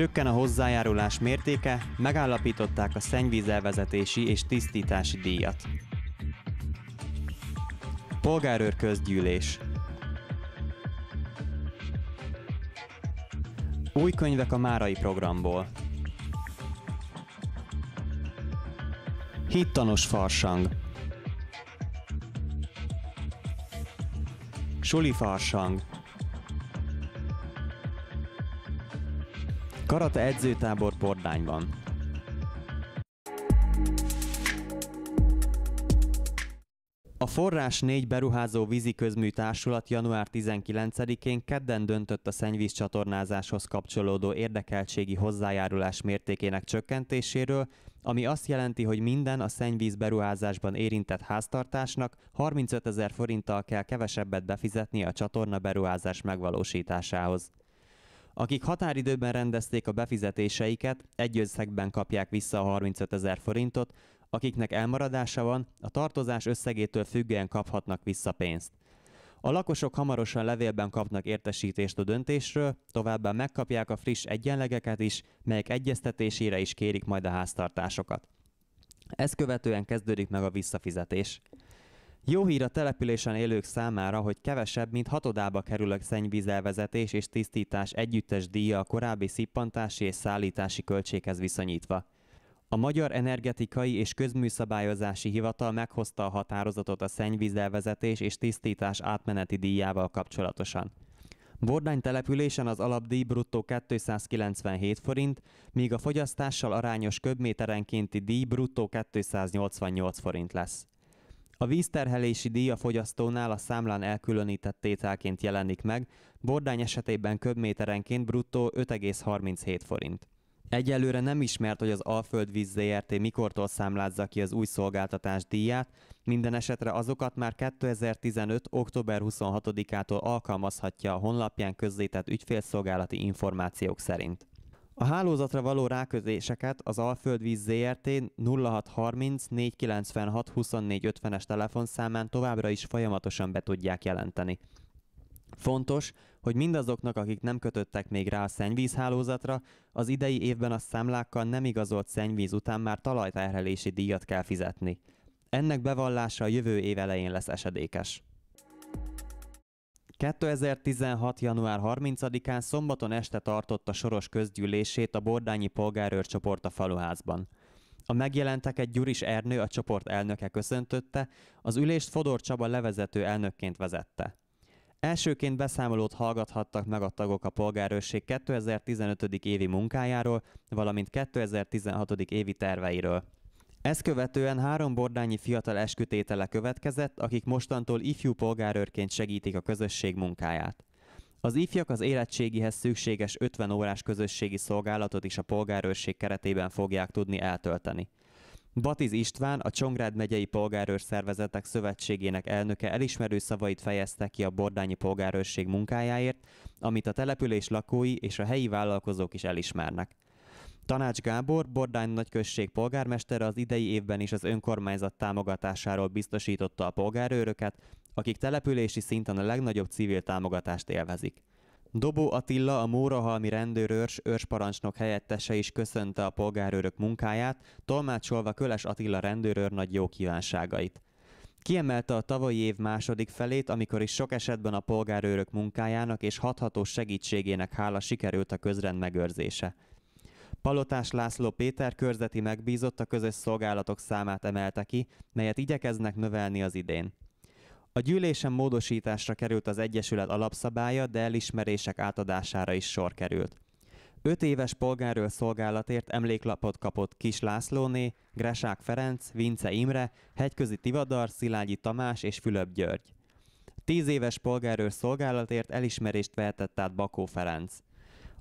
Csökken a hozzájárulás mértéke, megállapították a szennyvízelvezetési és tisztítási díjat. Polgárőr közgyűlés Új könyvek a Márai programból Hittanos farsang Suli farsang Karate edzőtábor Pordányban. A Forrás 4 beruházó vízi közmű társulat január 19-én kedden döntött a szennyvíz csatornázáshoz kapcsolódó érdekeltségi hozzájárulás mértékének csökkentéséről, ami azt jelenti, hogy minden a szennyvíz beruházásban érintett háztartásnak 35 ezer forinttal kell kevesebbet befizetni a csatorna beruházás megvalósításához. Akik határidőben rendezték a befizetéseiket, egy összegben kapják vissza a 35 ezer forintot, akiknek elmaradása van, a tartozás összegétől függően kaphatnak vissza pénzt. A lakosok hamarosan levélben kapnak értesítést a döntésről, továbbá megkapják a friss egyenlegeket is, melyek egyeztetésére is kérik majd a háztartásokat. Ezt követően kezdődik meg a visszafizetés. Jó hír a településen élők számára, hogy kevesebb, mint hatodába kerül a szennyvízelvezetés és tisztítás együttes díja a korábbi szippantási és szállítási költséghez viszonyítva. A Magyar Energetikai és Közműszabályozási Hivatal meghozta a határozatot a szennyvízelvezetés és tisztítás átmeneti díjával kapcsolatosan. Bordány településen az alapdíj bruttó 297 forint, míg a fogyasztással arányos köbméterenkénti díj bruttó 288 forint lesz. A vízterhelési díj a fogyasztónál a számlán elkülönített tételként jelenik meg, bordány esetében köbméterenként bruttó 5,37 forint. Egyelőre nem ismert, hogy az Víz ZRT mikortól számlázza ki az új szolgáltatás díját, minden esetre azokat már 2015. október 26-ától alkalmazhatja a honlapján közzétett ügyfélszolgálati információk szerint. A hálózatra való ráközéseket az Alföldvíz ZRT 0630 496 2450 es telefonszámán továbbra is folyamatosan be tudják jelenteni. Fontos, hogy mindazoknak, akik nem kötöttek még rá a szennyvízhálózatra, az idei évben a számlákkal nem igazolt szennyvíz után már talajterhelési díjat kell fizetni. Ennek bevallása a jövő év elején lesz esedékes. 2016. január 30-án szombaton este tartott a soros közgyűlését a Bordányi Polgárőrcsoport a faluházban. A megjelenteket Gyuris Ernő a csoport elnöke köszöntötte, az ülést Fodor Csaba levezető elnökként vezette. Elsőként beszámolót hallgathattak meg a tagok a polgárőrség 2015. évi munkájáról, valamint 2016. évi terveiről. Ezt követően három bordányi fiatal eskütétele következett, akik mostantól ifjú polgárőrként segítik a közösség munkáját. Az ifjak az érettségihez szükséges 50 órás közösségi szolgálatot is a polgárőrség keretében fogják tudni eltölteni. Batiz István, a Csongrád megyei polgárőr szervezetek szövetségének elnöke elismerő szavait fejezte ki a bordányi polgárőrség munkájáért, amit a település lakói és a helyi vállalkozók is elismernek. Tanács Gábor, Bordány nagyközség polgármestere az idei évben is az önkormányzat támogatásáról biztosította a polgárőröket, akik települési szinten a legnagyobb civil támogatást élvezik. Dobó Attila, a Mórahalmi rendőrőrs őrsparancsnok helyettese is köszönte a polgárőrök munkáját, tolmácsolva Köles Attila rendőrőr nagy jó kívánságait. Kiemelte a tavalyi év második felét, amikor is sok esetben a polgárőrök munkájának és hatható segítségének hála sikerült a közrend megőrzése. Palotás László Péter körzeti megbízott a közös szolgálatok számát emelte ki, melyet igyekeznek növelni az idén. A gyűlésen módosításra került az Egyesület alapszabálya, de elismerések átadására is sor került. Öt éves polgárőr szolgálatért emléklapot kapott Kis Lászlóné, Gresák Ferenc, Vince Imre, Hegyközi Tivadar, Szilágyi Tamás és Fülöp György. Tíz éves polgárőr szolgálatért elismerést vehetett át Bakó Ferenc.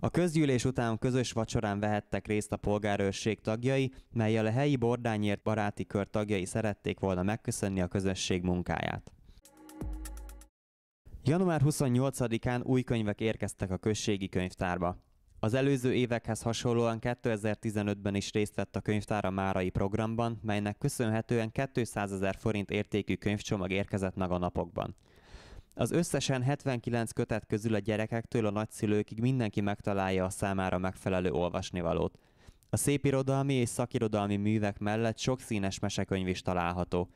A közgyűlés után közös vacsorán vehettek részt a polgárőrség tagjai, melyel a helyi Bordányért baráti kör tagjai szerették volna megköszönni a közösség munkáját. Január 28-án új könyvek érkeztek a községi könyvtárba. Az előző évekhez hasonlóan 2015-ben is részt vett a könyvtár a Márai programban, melynek köszönhetően 200 ezer forint értékű könyvcsomag érkezett meg a napokban. Az összesen 79 kötet közül a gyerekektől a nagyszülőkig mindenki megtalálja a számára megfelelő olvasnivalót. A szépirodalmi és szakirodalmi művek mellett sok színes mesekönyv is található.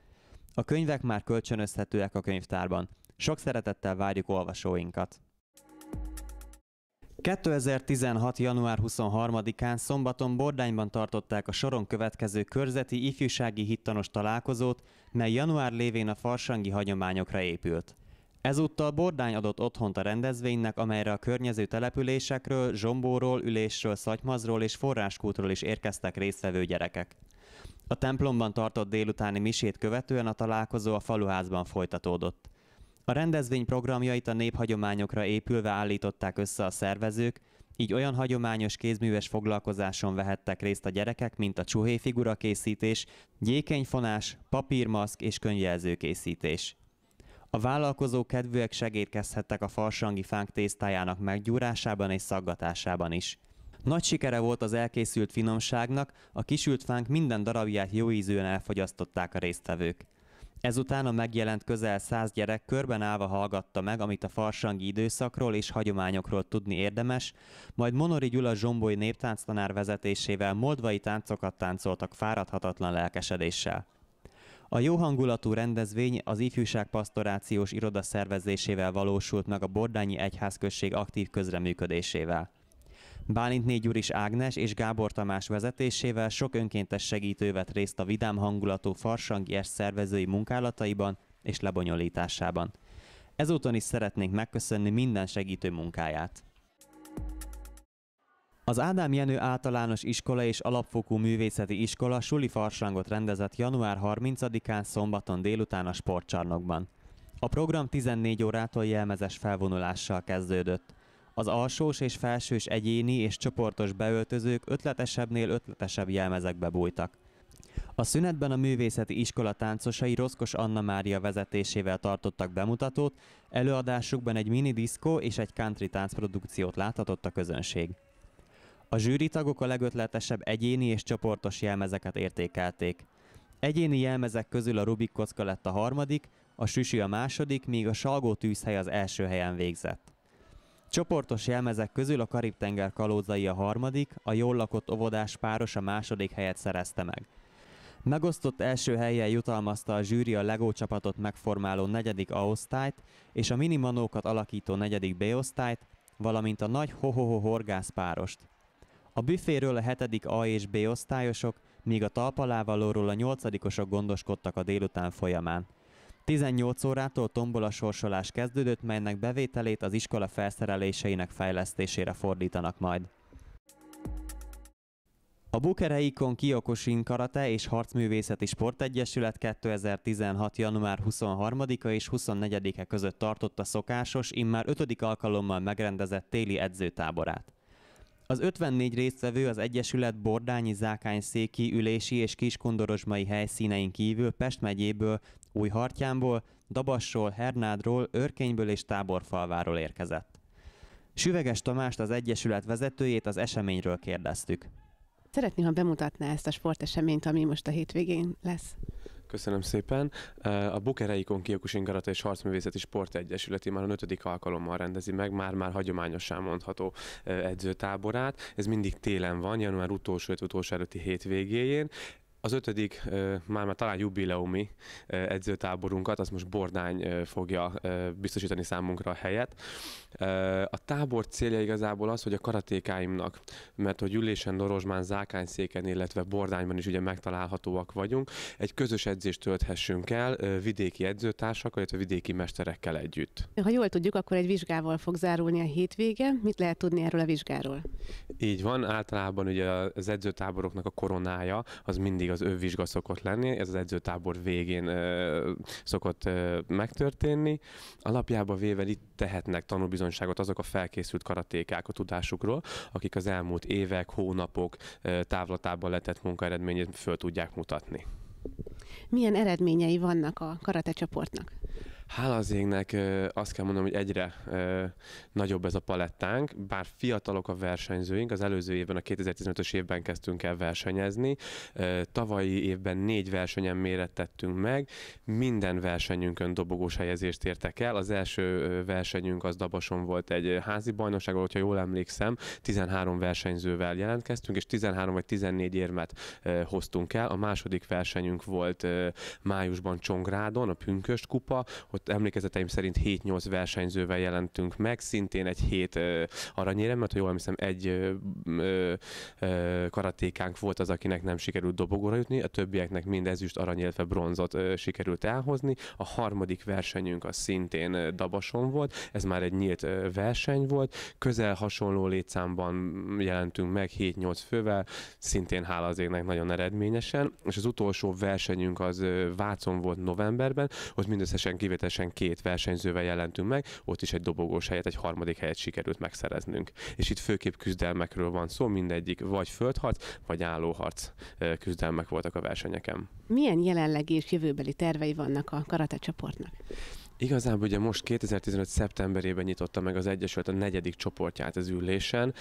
A könyvek már kölcsönözhetőek a könyvtárban. Sok szeretettel várjuk olvasóinkat! 2016. január 23-án szombaton Bordányban tartották a soron következő körzeti ifjúsági hittanos találkozót, mely január lévén a farsangi hagyományokra épült. Ezúttal Bordány adott otthont a rendezvénynek, amelyre a környező településekről, Zsombóról, Ülésről, Szatymazról és Forráskútról is érkeztek résztvevő gyerekek. A templomban tartott délutáni misét követően a találkozó a faluházban folytatódott. A rendezvény programjait a néphagyományokra épülve állították össze a szervezők, így olyan hagyományos kézműves foglalkozáson vehettek részt a gyerekek, mint a csuhéj figurakészítés, gyékenyfonás, papírmaszk és könyvjelzőkészítés. A vállalkozó kedvűek segítkezhettek a farsangi fánk tésztájának meggyúrásában és szaggatásában is. Nagy sikere volt az elkészült finomságnak, a kisült fánk minden darabját jó ízűen elfogyasztották a résztvevők. Ezután a megjelent közel száz gyerek körben állva hallgatta meg, amit a farsangi időszakról és hagyományokról tudni érdemes, majd Monori Gyula Zsomboly néptánctanár vezetésével moldvai táncokat táncoltak fáradhatatlan lelkesedéssel. A jó hangulatú rendezvény az ifjúságpastorációs iroda szervezésével valósult meg a Bordányi Egyházközség aktív közreműködésével. Bálint négy Gyuris Ágnes és Gábor Tamás vezetésével sok önkéntes segítő vett részt a vidám hangulatú farsangies szervezői munkálataiban és lebonyolításában. Ezúton is szeretnénk megköszönni minden segítő munkáját. Az Ádám Jenő általános iskola és alapfokú művészeti iskola suli farsangot rendezett január 30-án szombaton délután a sportcsarnokban. A program 14 órától jelmezes felvonulással kezdődött. Az alsós és felsős egyéni és csoportos beöltözők ötletesebbnél ötletesebb jelmezekbe bújtak. A szünetben a művészeti iskola táncosai Roszkos Anna Mária vezetésével tartottak bemutatót, előadásukban egy mini diszkó és egy country táncprodukciót láthatott a közönség. A zsűritagok a legötletesebb egyéni és csoportos jelmezeket értékelték. Egyéni jelmezek közül a Rubik kocka lett a harmadik, a süsű a második, míg a salgó tűzhely az első helyen végzett. Csoportos jelmezek közül a Karib-tenger kalózai a harmadik, a jól lakott ovodás páros a második helyet szerezte meg. Megosztott első helyen jutalmazta a zsűri a LEGO csapatot megformáló negyedik A-osztályt és a manókat alakító negyedik B-osztályt, valamint a nagy horgász párost. A büféről a 7. A és B osztályosok, míg a talpalávalóról a 8-osok gondoskodtak a délután folyamán. 18 órától tombol a sorsolás kezdődött, melynek bevételét az iskola felszereléseinek fejlesztésére fordítanak majd. A Bukereikon Kiyokushin Karate és Harcművészeti Sportegyesület 2016. január 23-a és 24-e között tartotta szokásos, immár 5. alkalommal megrendezett téli edzőtáborát. Az 54 résztvevő az Egyesület Bordányi Zákány széki, ülési és kiskondorozsmai helyszínein kívül Pest megyéből, Újhartyánból, Dabassról, Hernádról, Örkényből és Táborfalváról érkezett. Süveges Tamást, az Egyesület vezetőjét az eseményről kérdeztük. Szeretném, ha bemutatná ezt a sporteseményt, ami most a hétvégén lesz. Köszönöm szépen. A Buker Eikon Ingarata és Harcművészeti Sportegyesületi már a ötödik alkalommal rendezi meg, már-már hagyományosan mondható edzőtáborát. Ez mindig télen van, január utolsó, utolsó előtti hétvégéjén. Az ötödik, már, már talán jubileumi edzőtáborunkat, azt most Bordány fogja biztosítani számunkra a helyet. A tábor célja igazából az, hogy a karatékáimnak, mert hogy ülésen, Zákány széken illetve bordányban is ugye megtalálhatóak vagyunk, egy közös edzést tölthessünk el vidéki edzőtársak, illetve vidéki mesterekkel együtt. Ha jól tudjuk, akkor egy vizsgával fog zárulni a hétvége. Mit lehet tudni erről a vizsgáról? Így van, általában ugye az edzőtáboroknak a koronája az mindig az ővvizsga szokott lenni, ez az edzőtábor végén ö, szokott ö, megtörténni. Alapjában véve itt tehetnek tanulbizonyítani bizonyságot azok a felkészült karatékák a tudásukról, akik az elmúlt évek, hónapok távlatában letett munkaeredményét föl tudják mutatni. Milyen eredményei vannak a karate csoportnak? Hála az égnek azt kell mondanom, hogy egyre nagyobb ez a palettánk, bár fiatalok a versenyzőink, az előző évben, a 2015-ös évben kezdtünk el versenyezni, tavalyi évben négy versenyen mérettettünk meg, minden versenyünkön dobogós helyezést értek el, az első versenyünk az Dabason volt egy házi bajnokság, hogyha jól emlékszem, 13 versenyzővel jelentkeztünk, és 13 vagy 14 érmet hoztunk el, a második versenyünk volt májusban Csongrádon, a Pünköst kupa, ott emlékezeteim szerint 7-8 versenyzővel jelentünk meg, szintén egy hét mert ha jól hiszem, egy karatékánk volt az, akinek nem sikerült dobogóra jutni, a többieknek mind ezüst, arany, illetve bronzot sikerült elhozni. A harmadik versenyünk az szintén Dabason volt, ez már egy nyílt verseny volt, közel hasonló létszámban jelentünk meg 7-8 fővel, szintén hála az égnek nagyon eredményesen, és az utolsó versenyünk az Vácon volt novemberben, ott mindösszesen kivétel természetesen két versenyzővel jelentünk meg, ott is egy dobogós helyet, egy harmadik helyet sikerült megszereznünk. És itt főképp küzdelmekről van szó, mindegyik vagy földharc, vagy állóharc küzdelmek voltak a versenyeken. Milyen jelenlegi és jövőbeli tervei vannak a karate csoportnak? Igazából ugye most 2015. szeptemberében nyitotta meg az Egyesület a negyedik csoportját az ülésen.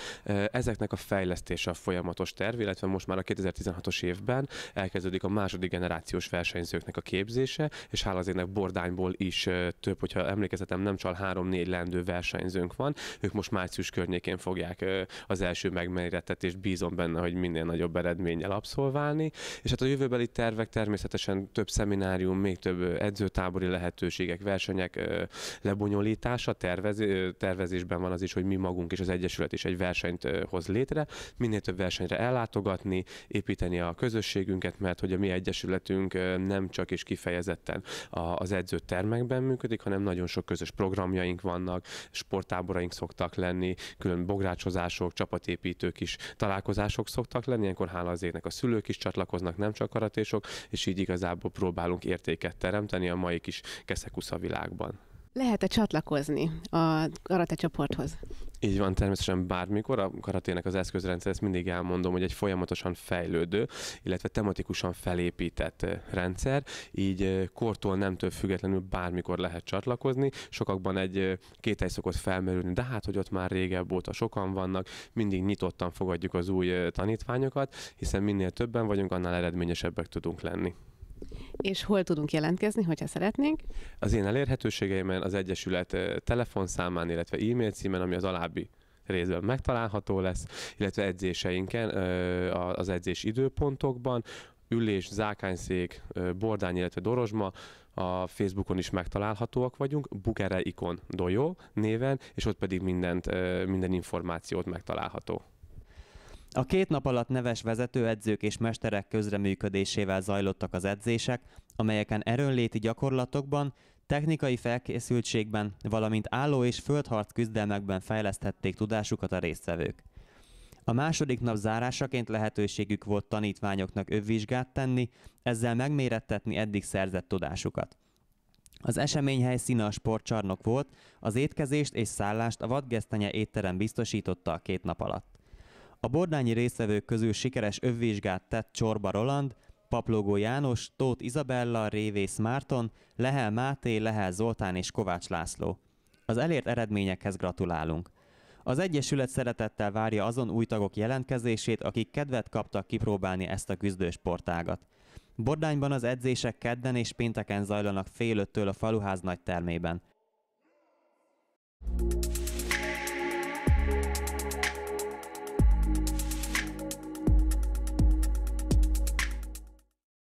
Ezeknek a fejlesztése a folyamatos terv, illetve most már a 2016-os évben elkezdődik a második generációs versenyzőknek a képzése, és hála azért Bordányból is több, hogyha emlékezetem nem csal, három-négy lendő versenyzőnk van. Ők most március környékén fogják az első és bízom benne, hogy minél nagyobb eredménnyel abszolválni. És hát a jövőbeli tervek természetesen több szeminárium, még több edzőtábori lehetőségek, verseny versenyek lebonyolítása, tervez, tervezésben van az is, hogy mi magunk és az Egyesület is egy versenyt hoz létre, minél több versenyre ellátogatni, építeni a közösségünket, mert hogy a mi Egyesületünk nem csak és kifejezetten az termekben működik, hanem nagyon sok közös programjaink vannak, sporttáboraink szoktak lenni, külön bográcsozások, csapatépítők is találkozások szoktak lenni, ilyenkor hála az égnek a szülők is csatlakoznak, nem csak karatésok, és így igazából próbálunk értéket teremteni a mai kis keszekusza világ világban. Lehet-e csatlakozni a karate csoporthoz? Így van, természetesen bármikor. A karatének az eszközrendszer, ezt mindig elmondom, hogy egy folyamatosan fejlődő, illetve tematikusan felépített rendszer, így kortól nemtől függetlenül bármikor lehet csatlakozni. Sokakban egy kételj szokott felmerülni, de hát, hogy ott már régebb óta sokan vannak, mindig nyitottan fogadjuk az új tanítványokat, hiszen minél többen vagyunk, annál eredményesebbek tudunk lenni. És hol tudunk jelentkezni, hogyha szeretnénk? Az én elérhetőségeimen az Egyesület telefonszámán, illetve e-mail címen, ami az alábbi részben megtalálható lesz, illetve edzéseinken, az edzés időpontokban, Ülés, Zákányszék, Bordány, illetve Dorozsma, a Facebookon is megtalálhatóak vagyunk, Bukere Ikon Dojo néven, és ott pedig mindent, minden információt megtalálható. A két nap alatt neves vezetőedzők és mesterek közreműködésével zajlottak az edzések, amelyeken erőnléti gyakorlatokban, technikai felkészültségben, valamint álló és földharc küzdelmekben fejleszthették tudásukat a résztvevők. A második nap zárásaként lehetőségük volt tanítványoknak övvizsgát tenni, ezzel megmérettetni eddig szerzett tudásukat. Az esemény helyszíne a sportcsarnok volt, az étkezést és szállást a vadgesztenye étterem biztosította a két nap alatt. A bordányi részvevők közül sikeres övvizsgát tett Csorba Roland, Paplogó János, Tóth Izabella, Révész Márton, Lehel Máté, Lehel Zoltán és Kovács László. Az elért eredményekhez gratulálunk. Az Egyesület szeretettel várja azon új tagok jelentkezését, akik kedvet kaptak kipróbálni ezt a küzdősportágat. Bordányban az edzések kedden és pénteken zajlanak fél öttől a faluház nagy termében.